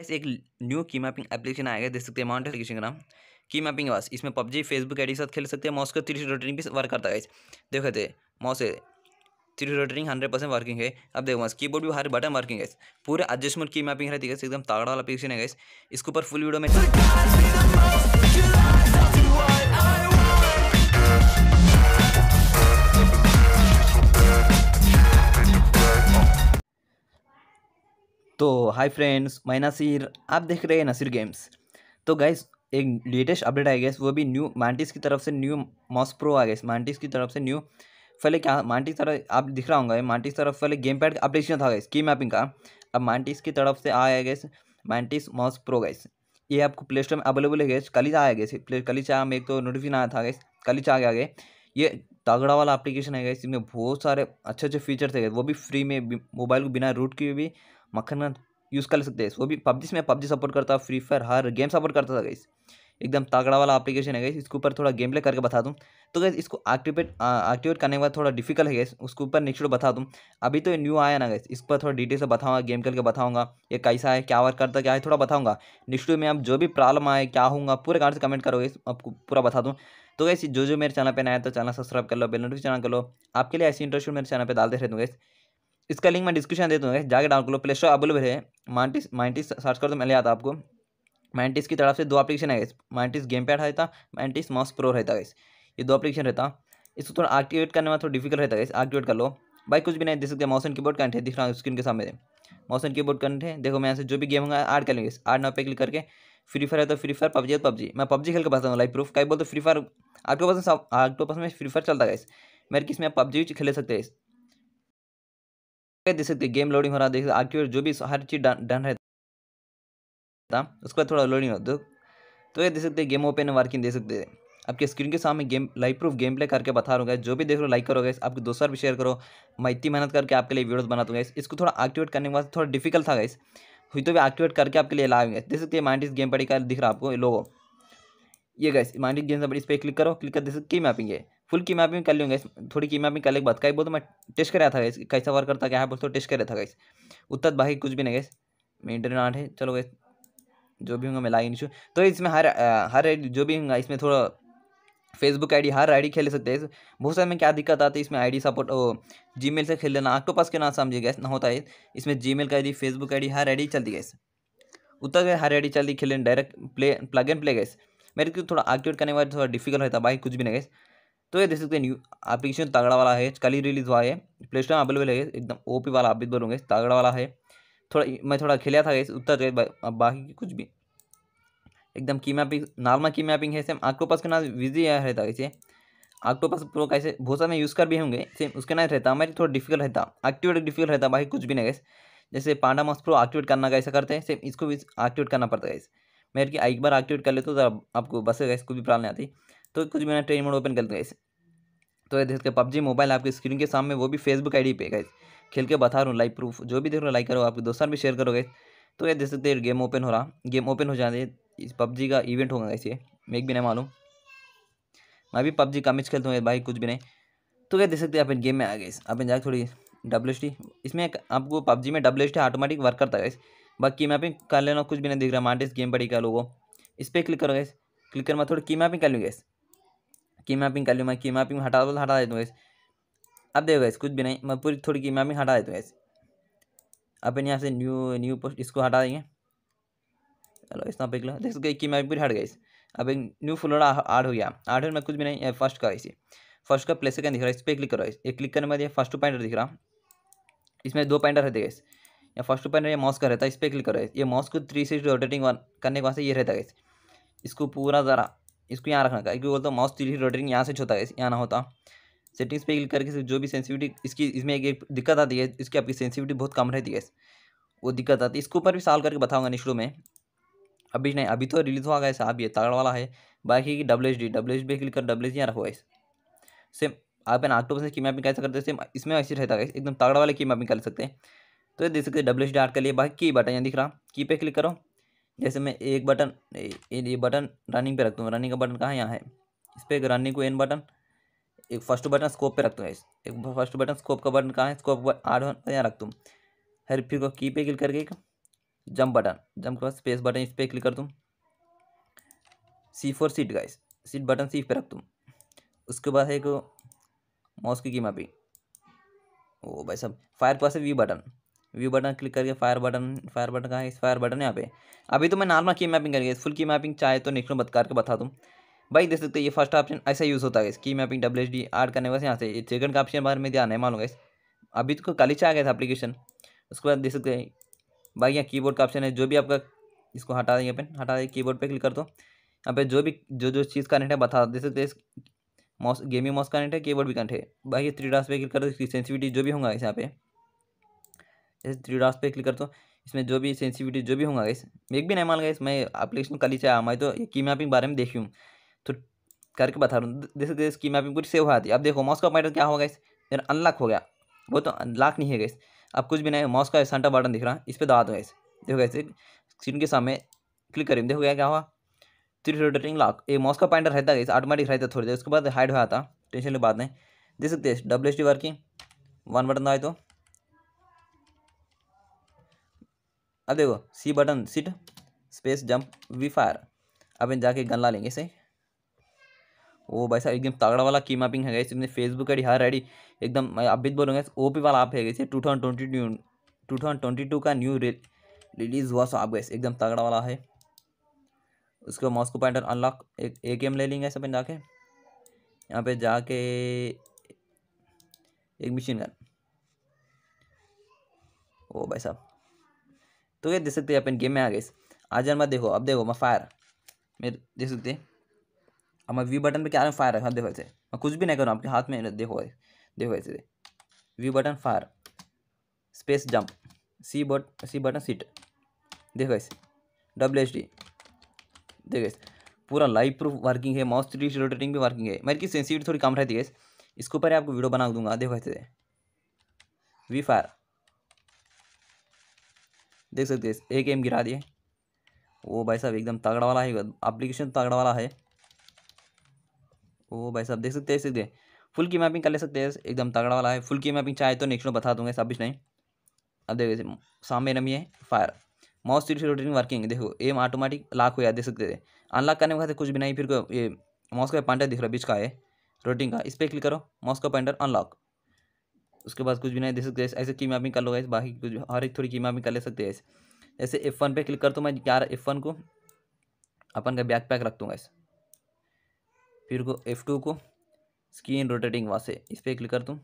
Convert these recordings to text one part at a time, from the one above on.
ऐसे एक न्यू की मैपिंग एप्लीकेशन आएगा देख सकते हैं माउंट एप्लीकेशन का नाम की मैपिंग वास इसमें पबजी फेसबुक आई के साथ खेल सकते हैं मॉस का थ्री रोटरिंग भी वर्क करता है देखो थे mouse three rotating hundred percent working है अब देखो की कीबोर्ड भी हर बटन वर्किंग है पूरे एडजस्टमेंट की मैपिंग रहती है एकदम तागड़ा वाला एप्लीकेशन है इसके ऊपर फुल वीडियो में तो हाय फ्रेंड्स मैं नसीर आप देख रहे हैं नसीर गेम्स तो गैस एक लेटेस्ट अपडेट आई गैस वो भी न्यू मांटिस की तरफ से न्यू मॉस प्रो आ गए मांटिस की तरफ से न्यू पहले क्या मांटिस तरफ आप दिख रहा होगा मांटिस तरफ पहले गेम पैड का अपडेशन था गाइस की मैपिंग का अब मांटिस की तरफ से आया गए मांटिस मॉस प्रो गाइस ये आपको प्ले स्टोर में अवेलेबल है गैस कल ही आया गए प्ले कल ही में एक तो नोटिफिकेशन आया था गैस कल ही गया ये तगड़ा वाला एप्लीकेशन है गए इसमें बहुत सारे अच्छे अच्छे फीचर्स है वो भी फ्री में मोबाइल को बिना रूट के भी मक्खन यूज़ कर सकते हैं वो भी पबजी में पबजी सपोर्ट करता है फ्री फायर हर गेम सपोर्ट करता था गाइस एकदम तागड़ा वाला एप्लीकेशन है गई इसके ऊपर थोड़ा गेम प्ले करके बता दूँ तो गैस इसको एक्टिवेट एक्टिवेट करने के बाद थोड़ा डिफिकल्ट है गई उसके ऊपर नेक्स्ट बता दूँ अभी तो न्यू आया ना गैस इस पर थोड़ा डिटेल से बताऊँगा गेम करके बताऊँगा ये कैसा है क्या वर्क करता क्या है थोड़ा बताऊँगा नेक्स्ट में आप जो भी प्रॉब्लम आए क्या होंगे पूरे कार्ड से कमेंट करोगे आपको पूरा बता दूँ तो गैस जो जो मेरे चैनल पर नया तो चैनल सब्सक्राइब कर लो बेल चैनल कर लो आपके लिए ऐसी इंटरेस्ट मेरे चैनल पर डालते रहते हूँ गई इसका लिंक मैं डिस्क्रिप्शन दे दूँगा जाकर डाउन कर लो प्ले स्टोर अवेलेबल है माइंटिस माइंटिस सर्च कर तो मिले आता आपको माइंटिस की तरफ से दो अपलीकेशन है माइंटिस गेम पैड रहता माइंटिस माउस प्रो रहता है ये दो अपलीकेशन रहता इसको थोड़ा एक्टिवेट करने में थोड़ा डिफिकल्ट रहता है एक्टिवेट कर लो भाई कुछ भी नहीं देख सकते मौसम की बोर्ड कंट है दिख रहा है स्क्रीन के सामने मौसम की बोर्ड कंट है देखो मैं यहाँ से जो भी गेम होगा ऐड कर लेंगे आठ नाव पे क्लिक करके फ्री फायर है तो फ्री फायर पबजी है पबजी तो मैं पबजी खेल के पसंद हूँ लाइफ प्रूफ कई बोलते फ्री फायर आठ पास आठ पास में फ्री फायर चलता है मेरे किस में आप पबजी खेले सकते हैं क्या देख सकते गेम लोडिंग हो रहा देख सकते जो भी हर चीज़ डन रहता उसके बाद थोड़ा लोडिंग हो तो ये देख सकते गेम ओपन वर्किंग दे सकते आपके स्क्रीन के सामने game live proof game play करके बता रहा हूँ जो भी देख रहे हो लाइक करोगे आपके दोस्तों भी शेयर करो मैं इतनी मेहनत करके आपके लिए वीडियोस बनाता हूँ इसको थोड़ा एक्टिवेट करने के बाद थोड़ा डिफिकल्ट था गैस हुई तो भी एक्टिवेट करके आपके लिए लाएंगे देख सकते हैं माइंडिस गेम पड़ी का दिख रहा है आपको लोगों ये गैस माइंडिस गेम इस पर क्लिक करो क्लिक कर देख सकते मैपिंग है फुल की मैपिंग कर लूँगा थोड़ी की मैपिंग कर लेकिन बात कई बोलते मैं टेस्ट कराया था कैसा वर्क करता क्या है बोलते तो टेस्ट कराया था गैस उत्तर बाकी कुछ भी नहीं गए मीटर आठ है चलो गए जो भी होंगे मैं लाइन इशू तो इसमें हर हर आईडी जो भी होंगे इसमें थोड़ा फेसबुक आईडी हर आईडी खेल सकते हैं बहुत सारे में क्या दिक्कत आती है इसमें आईडी सपोर्ट जीमेल से खेल लेना ऑक्टोपस तो के ना समझिए गैस ना होता है इसमें जीमेल का आईडी फेसबुक आईडी हर आईडी चलती गैस उतर गए हर आईडी चलती खेल direct play plug and play guys मेरे को थोड़ा एक्टिवेट करने वाले थोड़ा डिफिकल्ट रहता भाई कुछ भी नहीं गैस तो ये देख सकते हैं न्यू एप्लीकेशन तगड़ा वाला है कल ही रिलीज हुआ है प्ले स्टोर अवेलेबल है एकदम ओपी वाला आप भी बोलूँगे तगड़ा वाला है थोड़ा मैं थोड़ा खेला था इस उत्तर गए बाकी कुछ भी एकदम की मैपिंग नॉर्मल की मैपिंग है सेम आक्टोपस का नाम विजी रहता है इसे आक्टोपस प्रो का ऐसे बहुत सारे यूज़ कर भी होंगे सेम उसके नाम रहता हमारे थोड़ा डिफिकल्ट रहता एक्टिवेट डिफिकल्ट रहता बाकी कुछ भी नहीं गए जैसे पांडा मॉस प्रो एक्टिवेट करना कैसे करते हैं सेम इसको भी एक्टिवेट करना पड़ता है गैस मेरे की एक बार एक्टिवेट कर ले तो ज़रा आपको गए इसको भी प्रॉब्लम नहीं आती तो कुछ मैंने ट्रेन मोड ओपन कर दिया इसे तो देख सकते पबजी मोबाइल आपकी स्क्रीन के सामने वो भी फेसबुक आईडी पे गए खेल के बता रहा हूँ लाइव प्रूफ जो भी देख रहे लाइक करो आपके दोस्तों भी शेयर करोगे तो ये देख सकते हैं गेम ओपन हो रहा गेम ओपन हो जाने इस पबजी का इवेंट होगा इसे मैं भी नहीं मालूम मैं भी पबजी कम खेलता हूँ भाई कुछ भी नहीं तो ये देख सकते अपन गेम में आ गए अपन जाए थोड़ी डब्ल्यू एच इसमें आपको पबजी में W H T automatic work करता है बाकी मैपिंग कर लेना कुछ भी नहीं दिख रहा मार्टिस गेम पड़ी का लोगों इस पर क्लिक करोगे क्लिक करना थोड़ी की मैपिंग कर लूँगी की मैपिंग कर लूँ मैं की मैपिंग हटा दो हटा देता हूँ गैस अब देखो गैस कुछ भी नहीं मैं पूरी थोड़ी की मैपिंग हटा देता हूँ गैस अपन यहाँ से न्यू न्यू पोस्ट इसको हटा देंगे चलो इस नाम लो देख सकते की मैपिंग पूरी हट गई अब एक न्यू फ्लोर आड हो गया आड में कुछ भी नहीं फर्स्ट का इसी फर्स्ट का प्लेस सेकंड दिख रहा है इस पर क्लिक करो एक क्लिक करने बाद ये फर्स्ट पॉइंटर दिख रहा इसमें दो पॉइंटर रहते गए या फर्स्ट पॉइंटर ये माउस का रहता है इस पर क्लिक करो ये माउस को थ्री सिक्स रोटेटिंग करने के वास्ते ये रहता है इसको पूरा ज़रा इसको यहाँ रखना था क्योंकि बोलता हूँ माउस थ्री रोटरिंग यहाँ से छोटा है यहाँ ना होता सेटिंग्स पे क्लिक करके जो भी सेंसिविटी इसकी इसमें एक, दिक्कत आती है इसकी आपकी सेंसिविटी बहुत कम रहती है वो दिक्कत आती है इसके ऊपर भी सॉल्व करके बताऊँगा निश्रू में अभी नहीं अभी तो रिलीज हुआ गया साहब ये तगड़ वाला है बाकी की W H D W H D click कर डब्ल्यू एच यहाँ रखो इस सेम आप इन ऑक्टोपस की मैपिंग कैसे करते हैं सेम इसमें ऐसे रहता है एकदम तगड़ा वाले की मैपिंग कर सकते हैं तो ये देख सकते हैं डब्ल्यू एच डी आर्ट के लिए बाकी की बटन यहाँ दिख रहा की पे क्लिक करो जैसे मैं एक बटन ये बटन रनिंग पे रखता हूँ रनिंग का बटन कहाँ यहाँ है इस पर एक रनिंग को एन बटन एक फर्स्ट बटन स्कोप पे रखता हूँ एक फर्स्ट बटन स्कोप का बटन कहाँ है स्कोप आठ यहाँ रखता हूँ हर फिर को की पे क्लिक करके एक जंप बटन जंप के बाद स्पेस बटन इस पर क्लिक कर दूँ C four seat guys seat button C पे रख दूँ उसके बाद है एक माउस की कीमा पे ओ भाई साहब फायर पास है V button view button click करके फायर बटन फायर बटन कहाँ है फायर बटन यहाँ पे अभी तो मैं नॉर्मल की मैपिंग करके फुल की मैपिंग चाहे तो निकलो बत करके बता दूँ भाई देख सकते ये फर्स्ट ऑप्शन ऐसा यूज़ होता है की मैपिंग डब्ल्यू एच डी आर्ट करने वैसे यहाँ से सेकंड का ऑप्शन बारे में ध्यान है मालूंगा इस अभी तो कल ही चाह गया था अपलीकेशन उसके बाद देख सकते हैं भाई यहाँ बोर्ड का ऑप्शन है जो भी आपका इसको हटा देंगे अपन हटा देंगे बोर्ड पर क्लिक कर दो यहाँ पे जो भी जो जो चीज़ कनेक्ट है बता देख सकते मॉस गेमिंग मॉस कनेक्ट है कीबोर्ड भी कनेक्ट है भाई ये थ्री डास पे क्लिक कर दो सेंसिटिविटी जो भी होगा इस यहाँ पे जैसे थ्री डॉट्स पे क्लिक करता हूँ इसमें जो भी सेंसिटिविटी जो भी होगा इस एक भी नहीं मान गया मैं एप्लीकेशन कल ही चाहे हमारी तो की मैपिंग बारे में देखी हूँ तो करके बता रहा हूँ जैसे जैसे की मैपिंग पूरी सेव आती है अब देखो माउस का पॉइंटर क्या होगा इस मेरा अनलॉक हो गया वो तो अनलॉक नहीं है गैस अब कुछ भी नहीं माउस का सेंटर बटन दिख रहा है इस पर दबा दो गैस देखो गैसे स्क्रीन के सामने क्लिक करें देखो क्या क्या हुआ थ्री रोटेटिंग लॉक ये माउस का पॉइंटर रहता है ऑटोमेटिक रहता थोड़ी देर उसके बाद हाइड हो जाता टेंशन की बात नहीं देख सकते W H D working one button दबाए तो अब देखो C button sit space jump V fire अब इन जाके गन ला लेंगे इसे वो भाई साहब एकदम तगड़ा वाला की मैपिंग है इसमें फेसबुक आई हर आईडी एकदम मैं अब भी बोलूँगा ओ पी वाला आप है इसे two thousand twenty two two thousand twenty two का न्यू रिलीज़ हुआ सो आप गए एकदम तगड़ा वाला है उसके बाद मॉस्को पॉइंटर अनलॉक एक ए के एम ले लेंगे सब जाके यहाँ पे जाके एक मशीन गन ओ भाई साहब तो ये देख सकते हैं अपन गेम में आ गए आ जान मैं देखो अब देखो मैं फायर मेरे देख सकते अब मैं व्यू बटन पे क्या फायर है हाँ देखो ऐसे मैं कुछ भी नहीं कर रहा आपके हाथ में देखो देखो ऐसे view button fire space jump C but C button seat देखो ऐसे डब्ल्यू एच डी देखो ऐसे पूरा लाइव प्रूफ वर्किंग है माउस थ्री रोटेटिंग भी वर्किंग है मेरी की सेंसिटिविटी थोड़ी कम रहती है इसके ऊपर आपको वीडियो बना दूंगा देखो ऐसे वी फायर देख सकते हैं एक एम गिरा दिए वो भाई साहब एकदम तगड़ा वाला है अप्लीकेशन तगड़ा वाला है वो भाई साहब देख सकते हैं सकते फुल की मैपिंग कर ले सकते हैं एकदम तगड़ा वाला है फुल की मैपिंग चाहे तो नेक्स्ट बता दूंगा सब कुछ नहीं अब देखो सामने नमी है fire mouse three rotating working देखो एम ऑटोमेटिक लॉक हो गया देख सकते थे अनलॉक करने में कुछ भी नहीं फिर को ये माउस का पॉइंटर दिख रहा है बीच का है रोटिंग का इस पर क्लिक करो माउस का पॉइंटर अनलॉक उसके बाद कुछ भी नहीं दे सकते ऐसे की मैपिंग कर लो गए बाकी कुछ हर एक थोड़ी की मैपिंग कर ले सकते हैं ऐसे एफ वन पे क्लिक कर दो तो मैं यार एफ वन को अपन का बैक पैक रख दूँगा ऐसे फिर को एफ टू को स्क्रीन रोटेटिंग वहाँ से इस पर क्लिक कर दूँ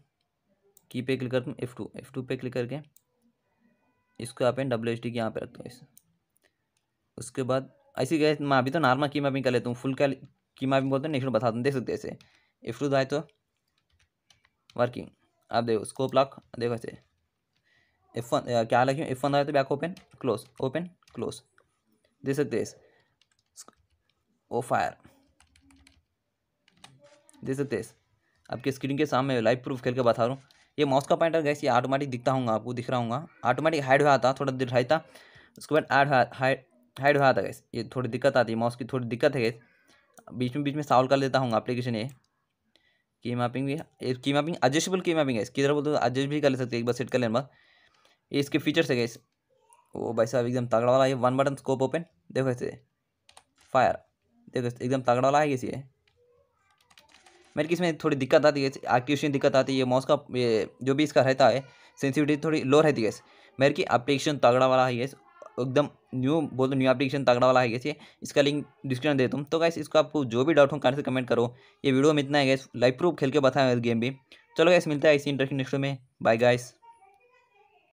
की पे क्लिक कर दूँ एफ टू एफ टू पे क्लिक करके इसको आप डब्ल्यू एच डी के यहाँ पे रख दूँगा ऐसे उसके बाद ऐसे गए मैं अभी तो नॉर्मल की मैपिंग कर लेता हूँ फुल कैल की मैपिंग बोलते हैं नेक्स्ट बता दूँ देख सकते ऐसे एफ टू दाए तो वर्किंग आप देखो स्कोप लॉक देखो ऐसे एफ वन क्या लगे एफ वन आया तो back open close open close दे सकते ओ फायर दे सकते आपके स्क्रीन के सामने लाइव प्रूफ खेल के बता रहा हूँ ये माउस का पॉइंटर गैस ये ऑटोमेटिक दिखता होगा आपको दिख रहा होगा ऑटोमेटिक हाइड हुआ था थोड़ा देर हाइड था उसके बाद ऐड हाइड हाइड हुआ था गैस ये थोड़ी दिक्कत आती है माउस की थोड़ी दिक्कत है गैस बीच में बीच में सॉल्व कर लेता हूँ एप्लीकेशन ये की मैपिंग भी की मैपिंग एडजस्टेबल की मैपिंग है इसकी तरह बोलते एडजस्ट तो भी कर ले सकते हैं एक बार सेट कर लेना ये इसके फीचर्स है गए वो भाई साहब एकदम तगड़ा वाला है वन बटन स्कोप ओपन देखो ऐसे फायर देखो एकदम तगड़ा वाला है कैसी है मेरे किसमें इसमें थोड़ी दिक्कत आती है एक्टिवेशन दिक्कत आती है माउस का ये जो भी इसका रहता है सेंसिटिविटी थोड़ी लो रहती है मेरे की एप्लीकेशन तगड़ा वाला है एकदम न्यू बोल न्यू एप्लीकेशन तगड़ा वाला है कैसे इसका लिंक डिस्क्रिप्शन देता हूँ तो गैस इसको आपको जो भी डाउट हो कहाँ से कमेंट करो ये वीडियो में इतना है गैस लाइव प्रूफ खेल के बताया गेम भी चलो गैस मिलता है इसी इंटरेस्टिंग नेक्स्ट में बाय गाइस